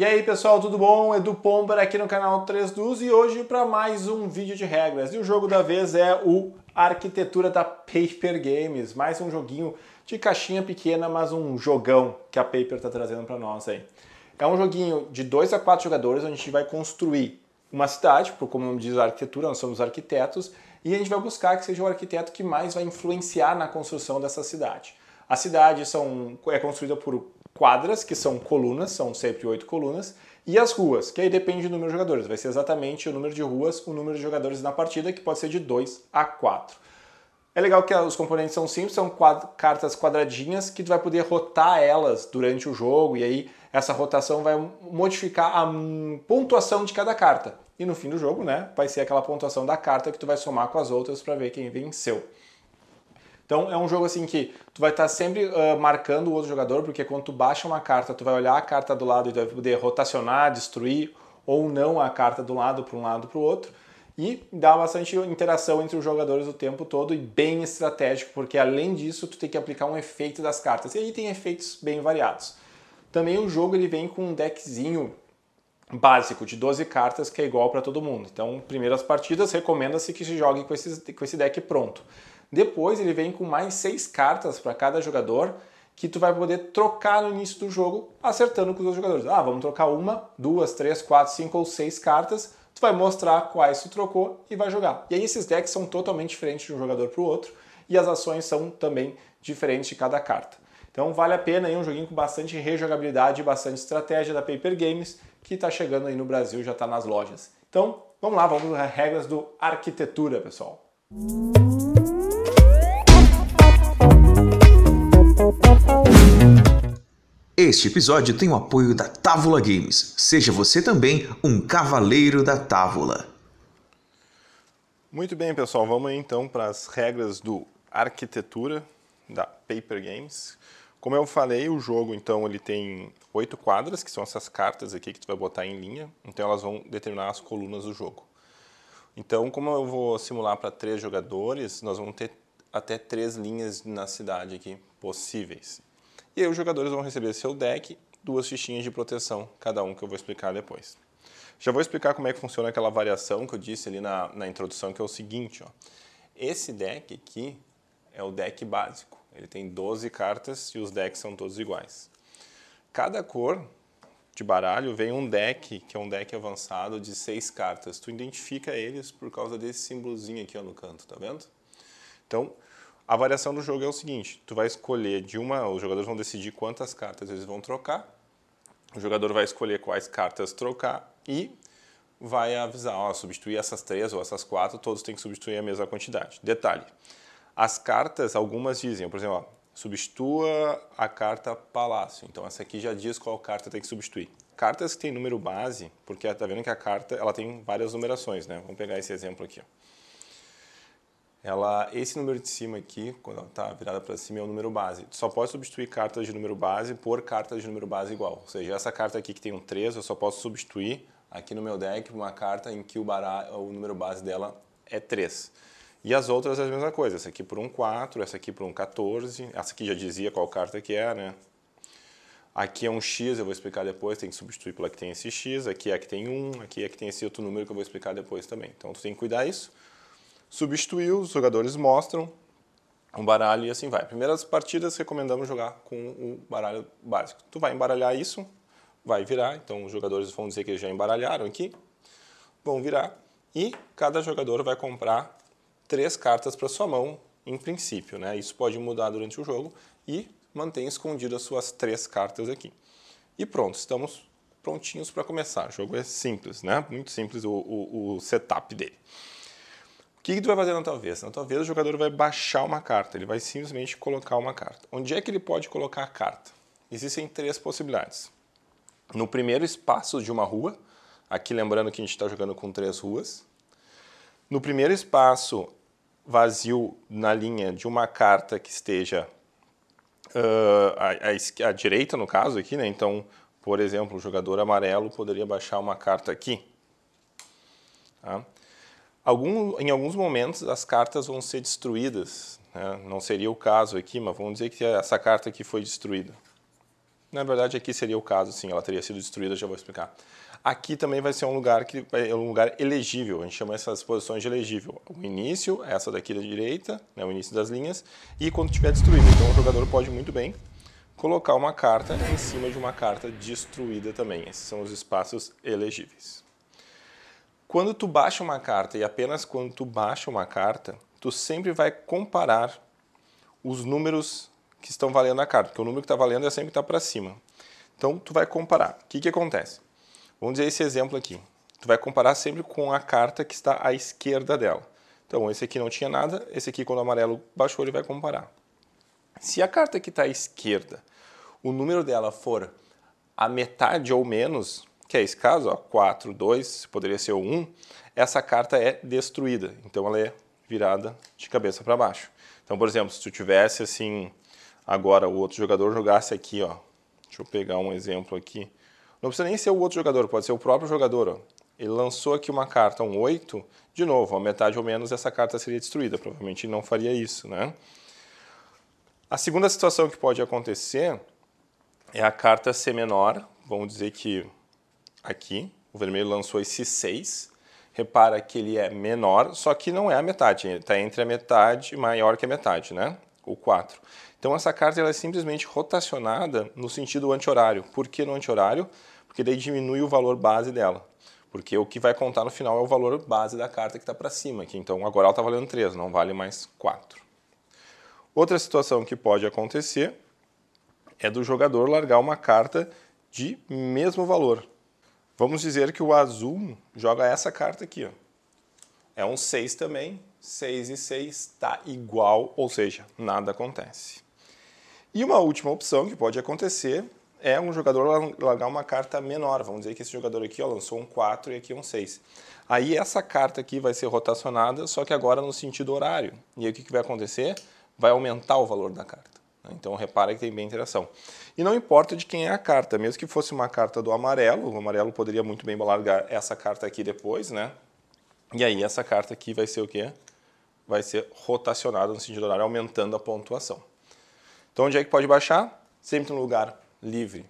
E aí pessoal, tudo bom? Edu Pomba aqui no canal 3 Dus e hoje para mais um vídeo de regras. E o jogo da vez é o Arquitetura da Paper Games, mais um joguinho de caixinha pequena, mas um jogão que a Paper está trazendo para nós aí. É um joguinho de 2 a 4 jogadores onde a gente vai construir uma cidade, por como diz a arquitetura, nós somos arquitetos, e a gente vai buscar que seja o arquiteto que mais vai influenciar na construção dessa cidade. A cidade são, é construída por quadras, que são colunas, são sempre oito colunas, e as ruas, que aí depende do número de jogadores, vai ser exatamente o número de ruas, o número de jogadores na partida, que pode ser de 2 a 4. É legal que os componentes são simples, são cartas quadradinhas que tu vai poder rotar elas durante o jogo, e aí essa rotação vai modificar a pontuação de cada carta. E no fim do jogo, né, vai ser aquela pontuação da carta que tu vai somar com as outras para ver quem venceu. Então é um jogo assim que tu vai estar tá sempre uh, marcando o outro jogador, porque quando tu baixa uma carta, tu vai olhar a carta do lado e tu vai poder rotacionar, destruir ou não a carta do lado para um lado para o outro. E dá bastante interação entre os jogadores o tempo todo e bem estratégico, porque além disso tu tem que aplicar um efeito das cartas. E aí tem efeitos bem variados. Também o jogo ele vem com um deckzinho básico de 12 cartas que é igual para todo mundo. Então, primeiras partidas recomenda-se que se jogue com esse, com esse deck pronto. Depois ele vem com mais seis cartas para cada jogador que tu vai poder trocar no início do jogo, acertando com os outros jogadores. Ah, vamos trocar uma, duas, três, quatro, cinco ou seis cartas. Tu vai mostrar quais tu trocou e vai jogar. E aí esses decks são totalmente diferentes de um jogador para o outro e as ações são também diferentes de cada carta. Então vale a pena aí um joguinho com bastante rejogabilidade e bastante estratégia da Paper Games, que está chegando aí no Brasil, já está nas lojas. Então, vamos lá, vamos às regras do Arquitetura, pessoal. Música Este episódio tem o apoio da Távola Games. Seja você também um cavaleiro da Távola. Muito bem, pessoal, vamos então para as regras do arquitetura da Paper Games. Como eu falei, o jogo então ele tem oito quadras, que são essas cartas aqui que tu vai botar em linha, então elas vão determinar as colunas do jogo. Então, como eu vou simular para três jogadores, nós vamos ter até três linhas na cidade aqui possíveis. E aí os jogadores vão receber seu deck, duas fichinhas de proteção, cada um que eu vou explicar depois. Já vou explicar como é que funciona aquela variação que eu disse ali na, na introdução, que é o seguinte, ó. Esse deck aqui é o deck básico. Ele tem 12 cartas e os decks são todos iguais. Cada cor de baralho vem um deck, que é um deck avançado de 6 cartas. Tu identifica eles por causa desse símbolozinho aqui ó, no canto, tá vendo? Então, a variação do jogo é o seguinte: tu vai escolher de uma, os jogadores vão decidir quantas cartas eles vão trocar. O jogador vai escolher quais cartas trocar e vai avisar, ó, substituir essas três ou essas quatro, todos têm que substituir a mesma quantidade. Detalhe: as cartas, algumas dizem, por exemplo, ó, substitua a carta palácio. Então essa aqui já diz qual carta tem que substituir cartas que têm número base, porque tá vendo que a carta ela tem várias numerações, né? Vamos pegar esse exemplo aqui. Ó ela, esse número de cima aqui, quando ela está virada para cima, é o número base. Tu só pode substituir cartas de número base por cartas de número base igual. Ou seja, essa carta aqui que tem um 3, eu só posso substituir aqui no meu deck uma carta em que o, baralho o número base dela é 3. E as outras é a mesma coisa. Essa aqui por um 4, essa aqui por um 14, essa aqui já dizia qual carta que é, né? Aqui é um X, eu vou explicar depois, tem que substituir pela que tem esse X, aqui é a que tem 1, um, aqui é a que tem esse outro número que eu vou explicar depois também. Então tu tem que cuidar isso substituiu, os jogadores mostram um baralho e assim vai. Primeiras partidas recomendamos jogar com o baralho básico. Tu vai embaralhar isso, vai virar, então os jogadores vão dizer que já embaralharam aqui, vão virar e cada jogador vai comprar três cartas para sua mão em princípio, né? Isso pode mudar durante o jogo e mantém escondido as suas três cartas aqui. E pronto, estamos prontinhos para começar. O jogo é simples, né? Muito simples o, o, o setup dele que, que tu vai fazer na tua vez? Na tua vez, o jogador vai baixar uma carta, ele vai simplesmente colocar uma carta. Onde é que ele pode colocar a carta? Existem três possibilidades. No primeiro espaço de uma rua, aqui lembrando que a gente está jogando com três ruas. No primeiro espaço vazio na linha de uma carta que esteja uh, à, à direita, no caso aqui, né? Então, por exemplo, o jogador amarelo poderia baixar uma carta aqui. Tá? Algum, em alguns momentos as cartas vão ser destruídas. Né? Não seria o caso aqui, mas vamos dizer que essa carta aqui foi destruída. Na verdade, aqui seria o caso, sim, ela teria sido destruída, já vou explicar. Aqui também vai ser um lugar que é um lugar elegível, a gente chama essas posições de elegível. O início, é essa daqui da direita, né, o início das linhas, e quando estiver destruído. Então o jogador pode muito bem colocar uma carta em cima de uma carta destruída também. Esses são os espaços elegíveis. Quando tu baixa uma carta e apenas quando tu baixa uma carta, tu sempre vai comparar os números que estão valendo a carta, porque o número que está valendo é sempre está para cima. Então tu vai comparar. O que, que acontece? Vamos dizer esse exemplo aqui. Tu vai comparar sempre com a carta que está à esquerda dela. Então esse aqui não tinha nada, esse aqui quando o amarelo baixou ele vai comparar. Se a carta que está à esquerda, o número dela for a metade ou menos, que é esse caso, ó, 4, 2, poderia ser o 1, essa carta é destruída. Então ela é virada de cabeça para baixo. Então, por exemplo, se tu tivesse assim, agora o outro jogador jogasse aqui, ó. Deixa eu pegar um exemplo aqui. Não precisa nem ser o outro jogador, pode ser o próprio jogador, ó. Ele lançou aqui uma carta, um 8, de novo, a metade ou menos essa carta seria destruída, provavelmente não faria isso, né? A segunda situação que pode acontecer é a carta ser menor, vamos dizer que aqui, o vermelho lançou esse 6. Repara que ele é menor, só que não é a metade, ele está entre a metade e maior que a metade, né? O 4. Então essa carta ela é simplesmente rotacionada no sentido anti-horário. Por que no anti-horário? Porque daí diminui o valor base dela. Porque o que vai contar no final é o valor base da carta que está para cima. então agora ela está valendo 3, não vale mais 4. Outra situação que pode acontecer é do jogador largar uma carta de mesmo valor. Vamos dizer que o azul joga essa carta aqui, ó. É um 6 também, 6 e 6 está igual, ou seja, nada acontece. E uma última opção que pode acontecer é um jogador largar uma carta menor. Vamos dizer que esse jogador aqui ó, lançou um 4 e aqui um 6. Aí essa carta aqui vai ser rotacionada, só que agora no sentido horário. E aí o que, que vai acontecer? Vai aumentar o valor da carta. Então repara que tem bem interação. E não importa de quem é a carta, mesmo que fosse uma carta do amarelo, o amarelo poderia muito bem largar essa carta aqui depois, né? E aí essa carta aqui vai ser o quê? Vai ser rotacionada no sentido horário, aumentando a pontuação. Então onde é que pode baixar? Sempre no lugar livre,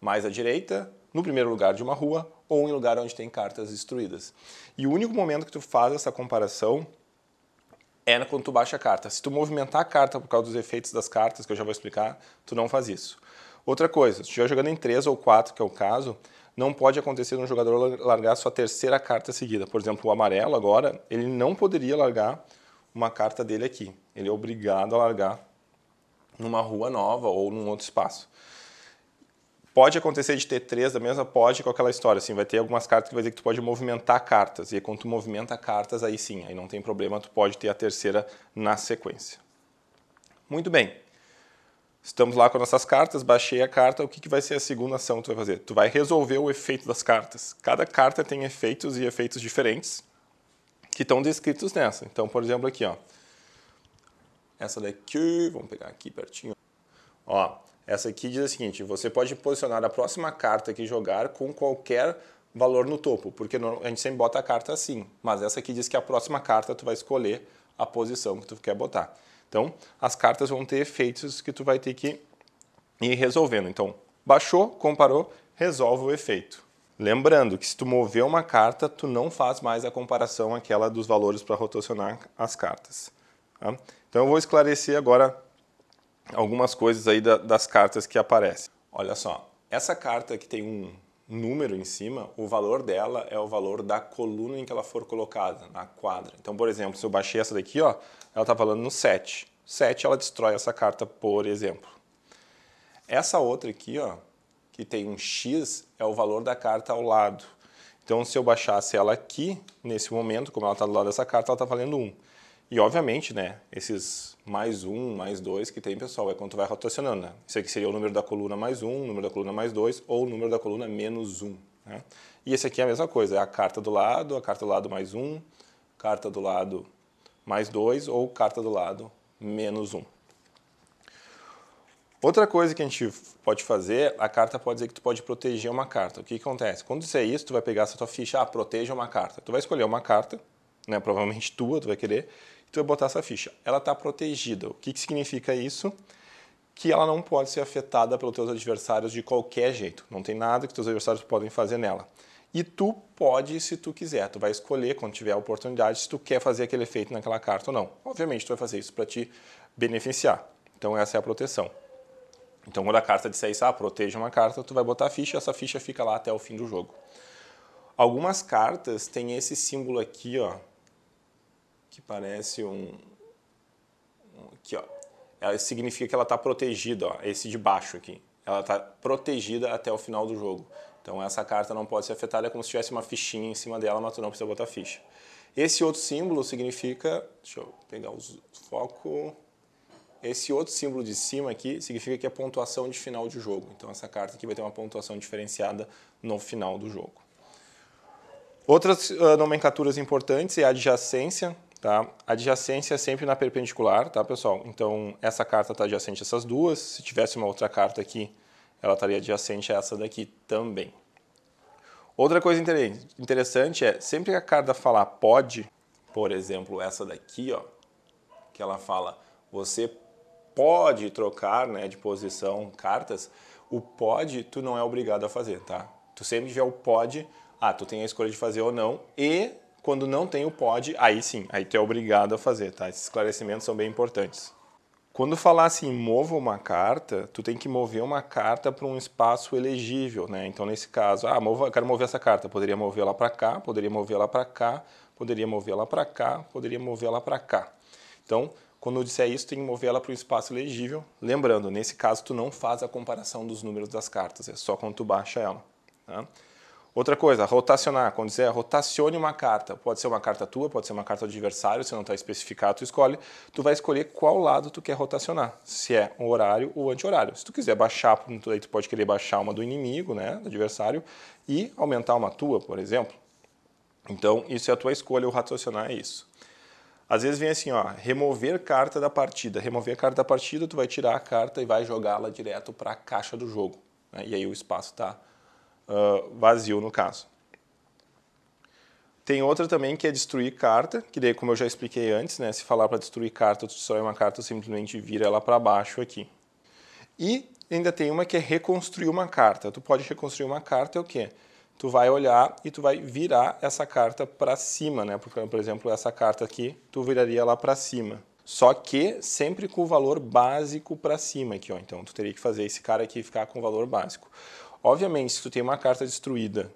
mais à direita, no primeiro lugar de uma rua ou em lugar onde tem cartas destruídas. E o único momento que tu faz essa comparação é quando tu baixa a carta. Se tu movimentar a carta por causa dos efeitos das cartas, que eu já vou explicar, tu não faz isso. Outra coisa, se estiver jogando em 3 ou 4, que é o caso, não pode acontecer um jogador largar sua terceira carta seguida. Por exemplo, o amarelo agora, ele não poderia largar uma carta dele aqui. Ele é obrigado a largar numa rua nova ou num outro espaço. Pode acontecer de ter três da mesma, pode com aquela história, assim, vai ter algumas cartas que vai dizer que tu pode movimentar cartas, e quando tu movimenta cartas, aí sim, aí não tem problema, tu pode ter a terceira na sequência. Muito bem. Estamos lá com nossas cartas, baixei a carta, o que, que vai ser a segunda ação que tu vai fazer? Tu vai resolver o efeito das cartas. Cada carta tem efeitos e efeitos diferentes que estão descritos nessa. Então, por exemplo, aqui, ó. Essa daqui, vamos pegar aqui pertinho. Ó, essa aqui diz o seguinte: você pode posicionar a próxima carta que jogar com qualquer valor no topo, porque a gente sempre bota a carta assim, mas essa aqui diz que a próxima carta tu vai escolher a posição que tu quer botar. Então, as cartas vão ter efeitos que tu vai ter que ir resolvendo. Então, baixou, comparou, resolve o efeito. Lembrando que se tu mover uma carta, tu não faz mais a comparação aquela dos valores para rotacionar as cartas. Tá? Então eu vou esclarecer agora algumas coisas aí da, das cartas que aparecem. Olha só, essa carta que tem um número em cima, o valor dela é o valor da coluna em que ela for colocada, na quadra. Então, por exemplo, se eu baixei essa daqui, ó, ela está falando no 7. 7 ela destrói essa carta, por exemplo. Essa outra aqui, ó, que tem um X, é o valor da carta ao lado. Então, se eu baixasse ela aqui, nesse momento, como ela está do lado dessa carta, ela está valendo 1. E obviamente, né, esses mais um, mais dois que tem, pessoal, é quando vai rotacionando. Né? Isso aqui seria o número da coluna mais um, número da coluna mais dois, ou o número da coluna menos um. Né? E esse aqui é a mesma coisa, é a carta do lado, a carta do lado mais um, carta do lado mais dois, ou carta do lado menos um. Outra coisa que a gente pode fazer, a carta pode dizer que tu pode proteger uma carta. O que, que acontece? Quando disser é isso, tu vai pegar essa tua ficha, ah, proteja uma carta. Tu vai escolher uma carta, né, provavelmente tua, tu vai querer, tu vai botar essa ficha. Ela está protegida. O que, que significa isso? Que ela não pode ser afetada pelos teus adversários de qualquer jeito. Não tem nada que teus adversários podem fazer nela. E tu pode, se tu quiser, tu vai escolher quando tiver a oportunidade se tu quer fazer aquele efeito naquela carta ou não. Obviamente, tu vai fazer isso para te beneficiar. Então, essa é a proteção. Então, quando a carta disser isso, ah, proteja uma carta, tu vai botar a ficha, essa ficha fica lá até o fim do jogo. Algumas cartas têm esse símbolo aqui, ó, que parece um. um aqui, ó. Ela significa que ela está protegida, ó, esse de baixo aqui. Ela está protegida até o final do jogo. Então essa carta não pode ser afetada, é como se tivesse uma fichinha em cima dela, mas tu não precisa botar ficha. Esse outro símbolo significa. Deixa eu pegar o foco. Esse outro símbolo de cima aqui significa que é pontuação de final de jogo. Então essa carta aqui vai ter uma pontuação diferenciada no final do jogo. Outras uh, nomenclaturas importantes é a adjacência. Tá? Adjacência é sempre na perpendicular, tá, pessoal? Então, essa carta está adjacente a essas duas. Se tivesse uma outra carta aqui, ela estaria adjacente a essa daqui também. Outra coisa interessante é, sempre que a carta falar pode, por exemplo, essa daqui, ó, que ela fala, você pode trocar né, de posição cartas, o pode tu não é obrigado a fazer, tá? Tu sempre tiver o pode, ah, tu tem a escolha de fazer ou não, e quando não tem o pod, aí sim, aí tu é obrigado a fazer, tá? Esses esclarecimentos são bem importantes. Quando falar assim, mova uma carta, tu tem que mover uma carta para um espaço elegível, né? Então, nesse caso, ah, mova, quero mover essa carta, poderia mover ela para cá, poderia mover ela para cá, poderia mover ela para cá, poderia mover ela para cá. Então, quando eu disser isso, tem que mover ela para um espaço elegível. Lembrando, nesse caso, tu não faz a comparação dos números das cartas, é só quando tu baixa ela. Tá? Outra coisa, rotacionar. Quando dizer é, rotacione uma carta, pode ser uma carta tua, pode ser uma carta do adversário, se não está especificado, tu escolhe. Tu vai escolher qual lado tu quer rotacionar, se é um horário ou anti-horário. Se tu quiser baixar, aí tu pode querer baixar uma do inimigo, né, do adversário, e aumentar uma tua, por exemplo. Então, isso é a tua escolha, o rotacionar é isso. Às vezes vem assim, ó, remover carta da partida. Remover carta da partida, tu vai tirar a carta e vai jogá-la direto para a caixa do jogo. Né? E aí o espaço está ah, vazio no caso. Tem outra também que é destruir carta, que daí, como eu já expliquei antes, né, se falar para destruir carta, tu destrói é uma carta, simplesmente vira ela para baixo aqui. E ainda tem uma que é reconstruir uma carta. Tu pode reconstruir uma carta é o quê? Tu vai olhar e tu vai virar essa carta para cima, né? Porque, por exemplo, essa carta aqui, tu viraria lá para cima. Só que sempre com o valor básico para cima aqui, ó. Então tu teria que fazer esse cara aqui ficar com o valor básico. Obviamente, se tu tem uma carta destruída,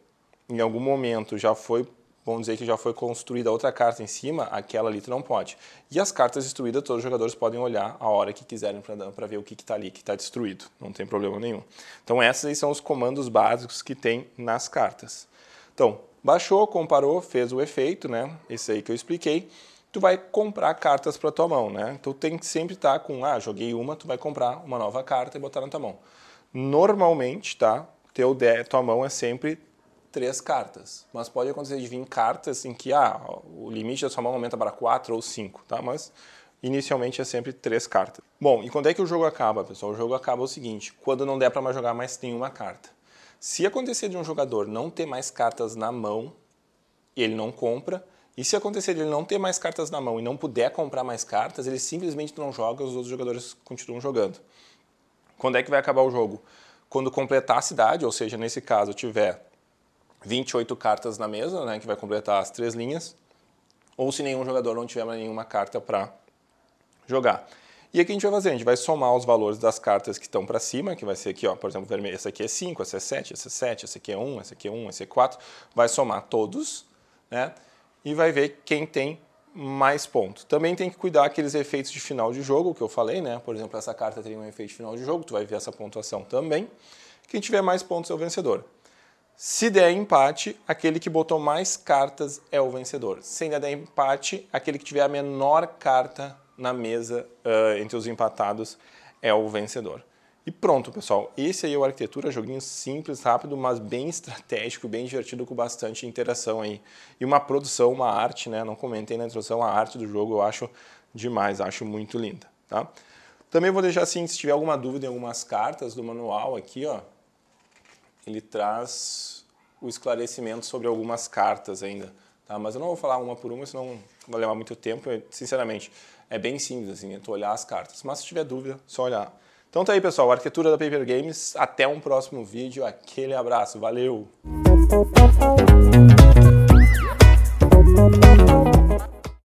em algum momento já foi, vamos dizer que já foi construída outra carta em cima, aquela ali tu não pode. E as cartas destruídas, todos os jogadores podem olhar a hora que quiserem para ver o que está ali, que está destruído. Não tem problema nenhum. Então, esses aí são os comandos básicos que tem nas cartas. Então, baixou, comparou, fez o efeito, né? Esse aí que eu expliquei tu vai comprar cartas para tua mão, né? Então tem que sempre estar tá com, ah, joguei uma, tu vai comprar uma nova carta e botar na tua mão. Normalmente, tá? Teu de, tua mão é sempre três cartas, mas pode acontecer de vir cartas em que ah, o limite da sua mão aumenta para quatro ou cinco, tá? Mas inicialmente é sempre três cartas. Bom, e quando é que o jogo acaba, pessoal? O jogo acaba o seguinte: quando não der para mais jogar mais tem uma carta. Se acontecer de um jogador não ter mais cartas na mão, ele não compra. E se acontecer de ele não ter mais cartas na mão e não puder comprar mais cartas, ele simplesmente não joga, os outros jogadores continuam jogando. Quando é que vai acabar o jogo? Quando completar a cidade, ou seja, nesse caso tiver 28 cartas na mesa, né, que vai completar as três linhas, ou se nenhum jogador não tiver nenhuma carta para jogar. E aqui a gente vai fazer, a gente vai somar os valores das cartas que estão para cima, que vai ser aqui, ó, por exemplo, vermelho, essa aqui é 5, essa é 7, essa é 7, essa aqui é 1, essa aqui é 1, essa é 4, vai somar todos, né? E vai ver quem tem mais ponto. Também tem que cuidar aqueles efeitos de final de jogo que eu falei, né? Por exemplo, essa carta tem um efeito de final de jogo, tu vai ver essa pontuação também. Quem tiver mais pontos é o vencedor. Se der empate, aquele que botou mais cartas é o vencedor. Se ainda der empate, aquele que tiver a menor carta na mesa uh, entre os empatados é o vencedor. E pronto, pessoal. Esse aí é o Arquitetura, joguinho simples, rápido, mas bem estratégico, bem divertido, com bastante interação aí. E uma produção, uma arte, né? Não comentei na introdução, a arte do jogo eu acho demais, acho muito linda, tá? Também vou deixar assim, se tiver alguma dúvida em algumas cartas do manual aqui, ó, ele traz o esclarecimento sobre algumas cartas ainda, tá? Mas eu não vou falar uma por uma, senão vai levar muito tempo, sinceramente. É bem simples, assim, é tu olhar as cartas. Mas se tiver dúvida, só olhar. Então tá aí, pessoal. Arquitetura da Paper Games. Até um próximo vídeo. Aquele abraço. Valeu!